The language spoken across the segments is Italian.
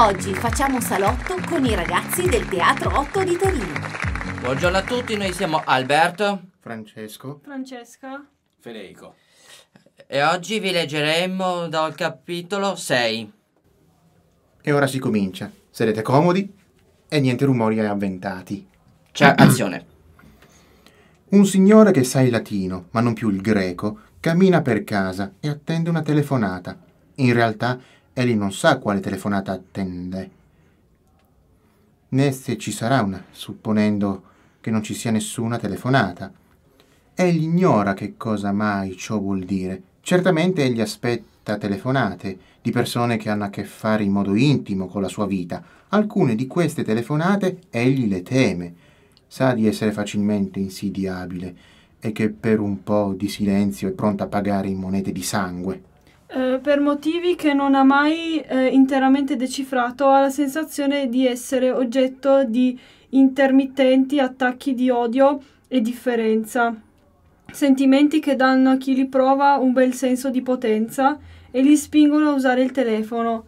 Oggi facciamo salotto con i ragazzi del Teatro 8 di Torino. Buongiorno a tutti, noi siamo Alberto, Francesco, Francesca, Federico. E oggi vi leggeremo dal capitolo 6. E ora si comincia. Sedete comodi e niente rumori avventati. C'è azione. Un signore che sa il latino, ma non più il greco, cammina per casa e attende una telefonata. In realtà Ellie non sa quale telefonata attende, né se ci sarà una, supponendo che non ci sia nessuna telefonata. Egli ignora che cosa mai ciò vuol dire. Certamente egli aspetta telefonate di persone che hanno a che fare in modo intimo con la sua vita. Alcune di queste telefonate egli le teme. Sa di essere facilmente insidiabile e che per un po' di silenzio è pronta a pagare in monete di sangue. Eh, per motivi che non ha mai eh, interamente decifrato, ha la sensazione di essere oggetto di intermittenti attacchi di odio e differenza, sentimenti che danno a chi li prova un bel senso di potenza e li spingono a usare il telefono.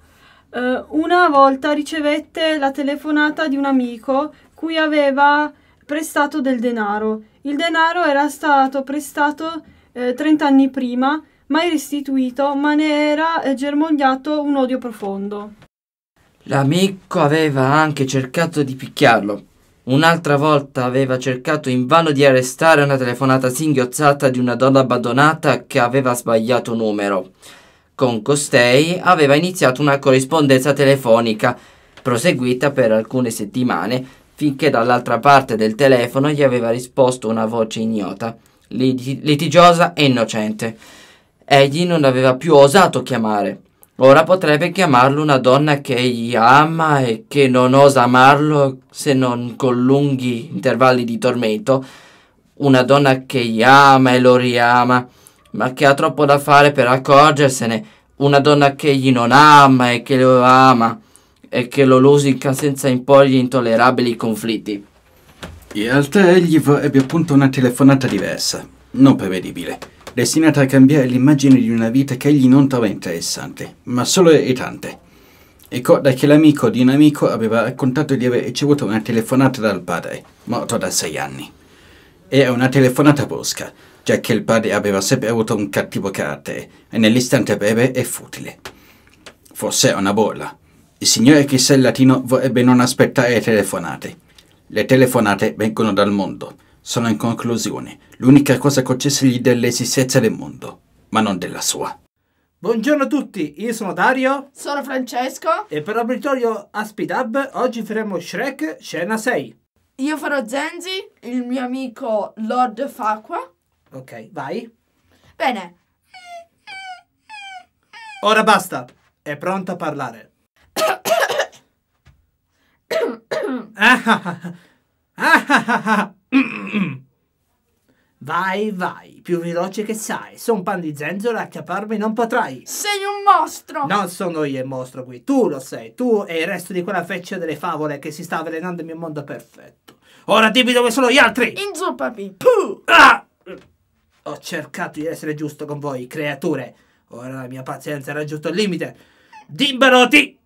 Eh, una volta ricevette la telefonata di un amico cui aveva prestato del denaro. Il denaro era stato prestato eh, 30 anni prima mai restituito, ma ne era eh, germogliato un odio profondo. L'amico aveva anche cercato di picchiarlo. Un'altra volta aveva cercato invano di arrestare una telefonata singhiozzata di una donna abbandonata che aveva sbagliato numero. Con costei aveva iniziato una corrispondenza telefonica, proseguita per alcune settimane, finché dall'altra parte del telefono gli aveva risposto una voce ignota, litigiosa e innocente egli non aveva più osato chiamare. Ora potrebbe chiamarlo una donna che egli ama e che non osa amarlo se non con lunghi intervalli di tormento, una donna che gli ama e lo riama, ma che ha troppo da fare per accorgersene, una donna che egli non ama e che lo ama e che lo lusica senza imporgli intollerabili conflitti. In realtà egli ebbe appunto una telefonata diversa, non prevedibile destinata a cambiare l'immagine di una vita che egli non trova interessante, ma solo irritante. Ricorda che l'amico di un amico aveva raccontato di aver ricevuto una telefonata dal padre, morto da sei anni. Era una telefonata brusca, già che il padre aveva sempre avuto un cattivo carattere, e nell'istante breve e futile. Forse è una bolla. Il signore che sa il latino vorrebbe non aspettare telefonate. Le telefonate vengono dal mondo sono in conclusione l'unica cosa concessegli dell'esistenza del mondo, ma non della sua. Buongiorno a tutti, io sono Dario. Sono Francesco. E per Aspid Hub oggi faremo Shrek scena 6. Io farò Zenzi, il mio amico Lord Faqua. Ok, vai. Bene. Ora basta, è pronta a parlare. ah ah ah ah ah ah ah, ah. Mm, mm, mm. Vai, vai, più veloce che sai. un pan di zenzero acchiapparmi non potrai. Sei un mostro! Non sono io il mostro qui, tu lo sei, tu e il resto di quella feccia delle favole che si sta avvelenando il mio mondo perfetto. Ora dimmi dove sono gli altri! Inzuppami! Puh! Ah! Ho cercato di essere giusto con voi, creature. Ora la mia pazienza era giunto al limite. Dimmelo, ti...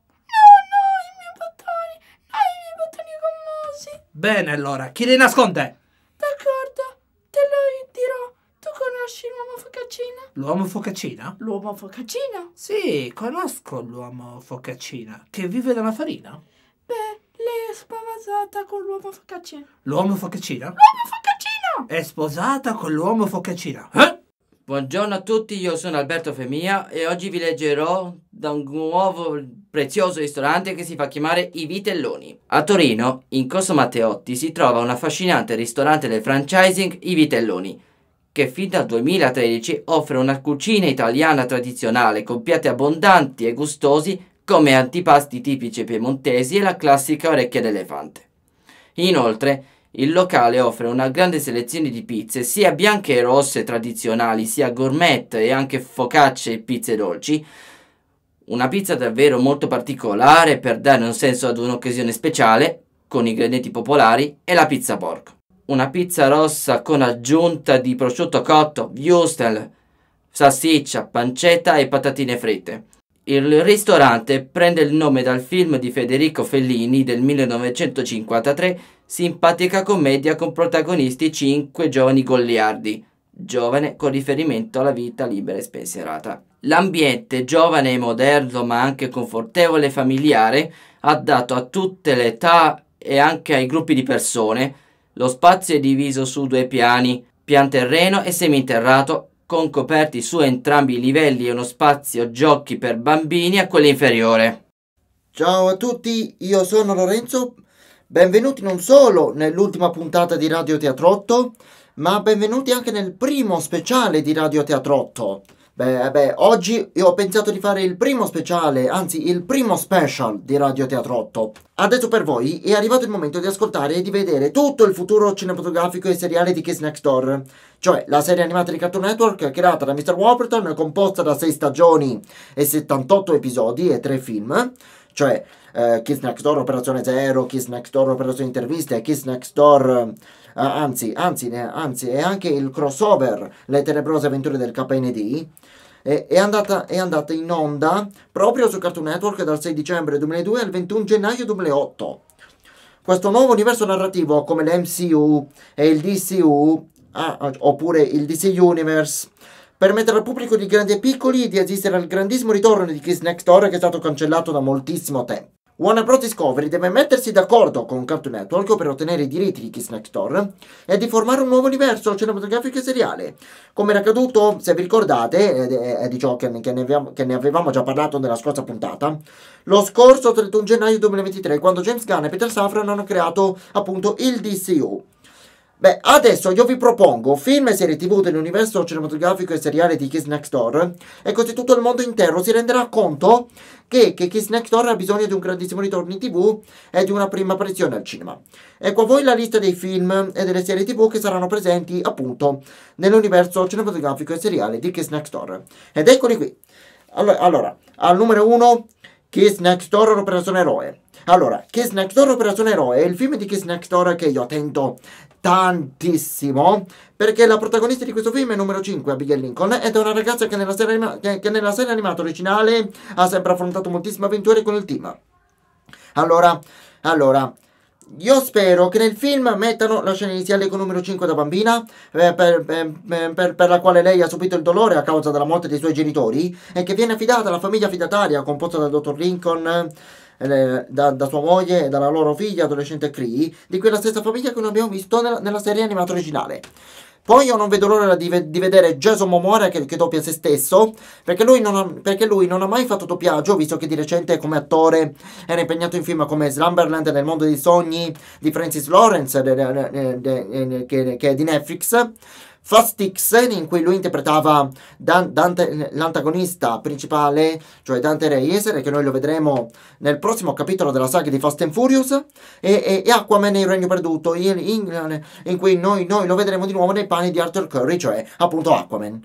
Bene allora, chi le nasconde? D'accordo, te lo dirò. Tu conosci l'uomo focaccina? L'uomo focaccina? L'uomo focaccina? Sì, conosco l'uomo focaccina, che vive dalla farina. Beh, lei è sposata con l'uomo focaccina. L'uomo focaccina? L'uomo focaccina! È sposata con l'uomo focaccina. Eh? Buongiorno a tutti, io sono Alberto Femia e oggi vi leggerò da un nuovo prezioso ristorante che si fa chiamare I Vitelloni. A Torino, in Corso Matteotti, si trova un affascinante ristorante del franchising I Vitelloni, che fin dal 2013 offre una cucina italiana tradizionale con piatti abbondanti e gustosi come antipasti tipici piemontesi e la classica orecchia d'elefante. Inoltre, il locale offre una grande selezione di pizze, sia bianche e rosse tradizionali, sia gourmet e anche focacce e pizze dolci. Una pizza davvero molto particolare per dare un senso ad un'occasione speciale, con ingredienti popolari, è la pizza porco. Una pizza rossa con aggiunta di prosciutto cotto, wurstel, salsiccia, pancetta e patatine fritte. Il ristorante prende il nome dal film di Federico Fellini del 1953 simpatica commedia con protagonisti cinque giovani goliardi, giovane con riferimento alla vita libera e spensierata. L'ambiente, giovane e moderno ma anche confortevole e familiare, ha dato a tutte le età e anche ai gruppi di persone. Lo spazio è diviso su due piani, pian terreno e seminterrato, con coperti su entrambi i livelli e uno spazio giochi per bambini a quello inferiore. Ciao a tutti, io sono Lorenzo, Benvenuti non solo nell'ultima puntata di Radio Teatrotto, ma benvenuti anche nel primo speciale di Radio Teatrotto. Beh, eh, beh, oggi io ho pensato di fare il primo speciale, anzi il primo special di Radio Teatrotto. Adesso per voi è arrivato il momento di ascoltare e di vedere tutto il futuro cinematografico e seriale di Kiss Next Door, cioè la serie animata di Cartoon Network creata da Mr. Warburton, composta da 6 stagioni e 78 episodi e 3 film cioè eh, Kids Next Door Operazione Zero, Kiss Next Door Operazione Interviste, Kiss Next Door... Uh, anzi, anzi, anzi, e anche il crossover Le tenebrose avventure del KND è, è, andata, è andata in onda proprio su Cartoon Network dal 6 dicembre 2002 al 21 gennaio 2008. Questo nuovo universo narrativo, come l'MCU e il DCU, ah, oppure il DC Universe, permettere al pubblico di grandi e piccoli di assistere al grandissimo ritorno di Kiss Next Door che è stato cancellato da moltissimo tempo. Warner Bros. Discovery deve mettersi d'accordo con Cartoon Network per ottenere i diritti di Kiss Next Door e di formare un nuovo universo cinematografico e seriale. Come era accaduto, se vi ricordate, è di ciò che ne, avevamo, già parlato nella scorsa puntata, lo scorso 31 gennaio 2023, quando James Gunn e Peter Safran hanno creato appunto il DCU Beh, adesso io vi propongo film e serie tv dell'universo cinematografico e seriale di Kiss Next Door e così tutto il mondo intero si renderà conto che, che Kiss Next Door ha bisogno di un grandissimo ritorno in tv e di una prima apparizione al cinema. Ecco a voi la lista dei film e delle serie tv che saranno presenti appunto nell'universo cinematografico e seriale di Kiss Next Door. Ed eccoli qui. Allora, allora al numero 1 Kiss Next Door Operazione Eroe. Allora, Kiss Next Door Operazione Eroe è il film di Kiss Next Door che io attendo tantissimo perché la protagonista di questo film è numero 5, Abigail Lincoln, ed è una ragazza che nella serie, anima- che, che nella serie animata originale ha sempre affrontato moltissime avventure con il team. Allora, allora, io spero che nel film mettano la scena iniziale con numero 5 da bambina, eh, per, eh, eh, per, per, la quale lei ha subito il dolore a causa della morte dei suoi genitori, e che viene affidata alla famiglia fidataria composta dal dottor Lincoln. Eh, da, da, sua moglie e dalla loro figlia adolescente Cree, di quella stessa famiglia che non abbiamo visto nella, nella serie animata originale. Poi io non vedo l'ora di, di vedere Jason Momora che, che doppia se stesso, perché lui, ha, perché lui, non ha, mai fatto doppiaggio, visto che di recente come attore era impegnato in film come Slumberland nel mondo dei sogni di Francis Lawrence, de, de, de, che è di Netflix, Fastix, in cui lui interpretava Dan- Dante, l'antagonista principale, cioè Dante Reyes, che noi lo vedremo nel prossimo capitolo della saga di Fast and Furious, e, e, e Aquaman in Regno Perduto, in, in, in cui noi, noi, lo vedremo di nuovo nei panni di Arthur Curry, cioè appunto Aquaman.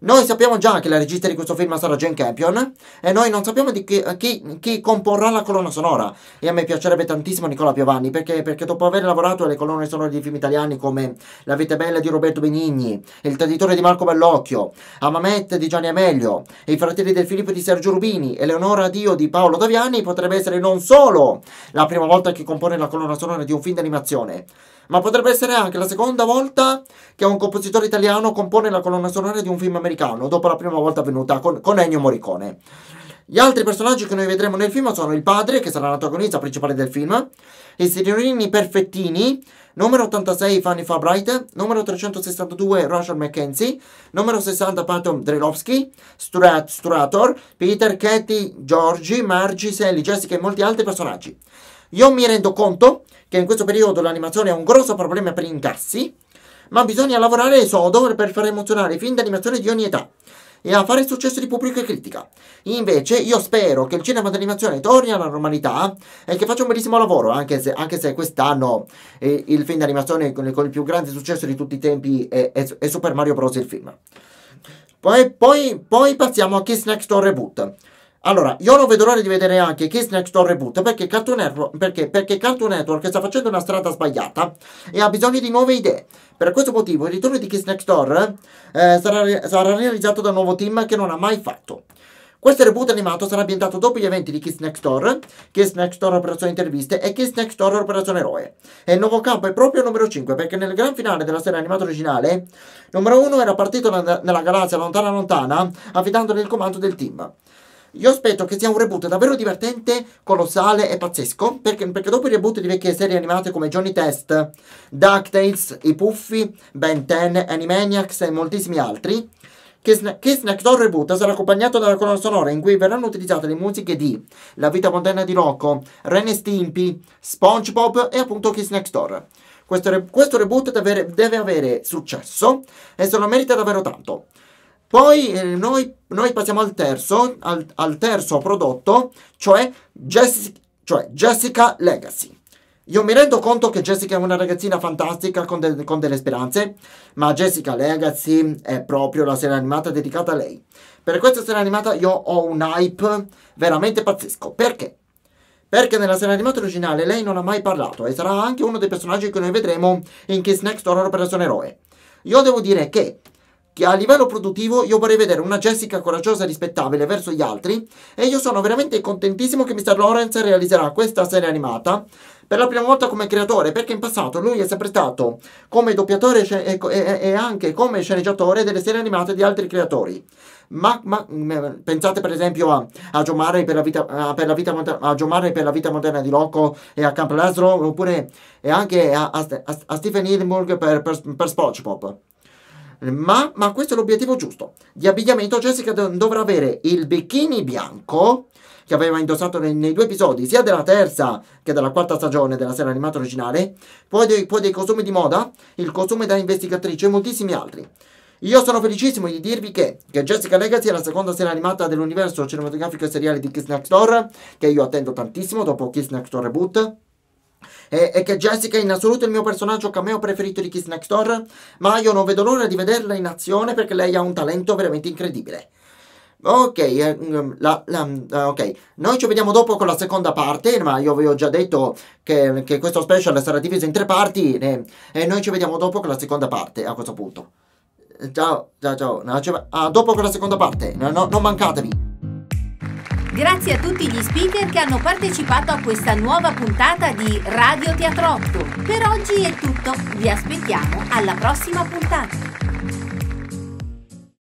Noi sappiamo già che la regista di questo film sarà Jane Campion e noi non sappiamo di chi, chi, chi comporrà la colonna sonora. E a me piacerebbe tantissimo Nicola Piovanni perché, perché dopo aver lavorato alle colonne sonore di film italiani come La vita bella di Roberto Benigni, Il traditore di Marco Bellocchio, Amamet di Gianni Amelio, I fratelli del Filippo di Sergio Rubini, Eleonora Dio di Paolo Daviani, potrebbe essere non solo la prima volta che compone la colonna sonora di un film d'animazione, ma potrebbe essere anche la seconda volta che un compositore italiano compone la colonna sonora di un film americano, dopo la prima volta venuta con, con Ennio Morricone. Gli altri personaggi che noi vedremo nel film sono il padre, che sarà l'antagonista principale del film, i signorini perfettini, numero 86 Fanny Fabright, numero 362 Rachel McKenzie, numero 60 Patton Drelovsky, Sturat, Sturator, Peter, Katie, Giorgi, Margie, Sally, Jessica e molti altri personaggi. Io mi rendo conto che in questo periodo l'animazione ha un grosso problema per gli incassi, ma bisogna lavorare sodo per far emozionare i film d'animazione di ogni età e a fare successo di pubblico e critica. Invece io spero che il cinema d'animazione torni alla normalità e che faccia un bellissimo lavoro, anche se, anche se quest'anno eh, il film d'animazione con, con, il più grande successo di tutti i tempi è, è, è Super Mario Bros. il film. Poi, poi, poi passiamo a Kiss Next Door Reboot allora, io non vedo l'ora di vedere anche Kiss Next Door Reboot perché Cartoon, Network, perché, perché Cartoon Network sta facendo una strada sbagliata e ha bisogno di nuove idee. Per questo motivo il ritorno di Kiss Next Door eh, sarà, sarà realizzato da un nuovo team che non ha mai fatto. Questo reboot animato sarà ambientato dopo gli eventi di Kiss Next Door, Kiss Next Door Operazione Interviste e Kiss Next Door Operazione Eroe. E il nuovo campo è proprio il numero 5, perché nel gran finale della serie animata originale, numero 1 era partito nella galassia lontana lontana, affidandone il comando del team. Io aspetto che sia un reboot davvero divertente, colossale e pazzesco, perché, perché dopo i reboot di vecchie serie animate come Johnny Test, DuckTales, I Puffi, Ben 10, Animaniacs e moltissimi altri, Kiss Next Door Reboot sarà accompagnato dalla colonna sonora in cui verranno utilizzate le musiche di La vita moderna di Rocco, Ren e Stimpy, SpongeBob e appunto Kiss Next Door. Questo, re- questo reboot deve, deve avere successo e se lo merita davvero tanto. Poi eh, noi, noi, passiamo al terzo, al, al terzo prodotto, cioè, Jessi, cioè Jessica Legacy. Io mi rendo conto che Jessica è una ragazzina fantastica con, de- con, delle speranze, ma Jessica Legacy è proprio la serie animata dedicata a lei. Per questa serie animata io ho un hype veramente pazzesco. Perché? Perché nella serie animata originale lei non ha mai parlato e sarà anche uno dei personaggi che noi vedremo in Kiss Next Horror Operazione Eroe. Io devo dire che a livello produttivo io vorrei vedere una Jessica coraggiosa e rispettabile verso gli altri e io sono veramente contentissimo che Mr. Lawrence realizzerà questa serie animata per la prima volta come creatore, perché in passato lui è sempre stato come doppiatore e anche come sceneggiatore delle serie animate di altri creatori. Ma, ma mm, pensate per esempio a, a John Murray per la vita, per la vita, per la vita moderna di Rocco e a Camp Lazaro, oppure anche a, a, a Stephen Hillenburg per, per, per Spongebob ma, ma questo è l'obiettivo giusto. Di abbigliamento Jessica dovrà avere il bikini bianco, che aveva indossato nei, nei, due episodi, sia della terza che della quarta stagione della serie animata originale, poi dei, poi dei costumi di moda, il costume da investigatrice e moltissimi altri. Io sono felicissimo di dirvi che, che Jessica Legacy è la seconda serie animata dell'universo cinematografico e seriale di Kiss Next Door, che io attendo tantissimo dopo Kiss Next Door Reboot, e, e, che Jessica è in assoluto il mio personaggio cameo preferito di Kiss Next Door, ma io non vedo l'ora di vederla in azione perché lei ha un talento veramente incredibile. Ok, eh, mm, la, la, mm, ok, noi ci vediamo dopo con la seconda parte, ma io vi ho già detto che, che questo special sarà diviso in tre parti eh, e noi ci vediamo dopo con la seconda parte a questo punto. Ciao, ciao, ciao, no, ah, dopo con la seconda parte, no, no, non mancatevi. Grazie a tutti gli speaker che hanno partecipato a questa nuova puntata di Radio Teatro Teatrotto. Per oggi è tutto, vi aspettiamo alla prossima puntata.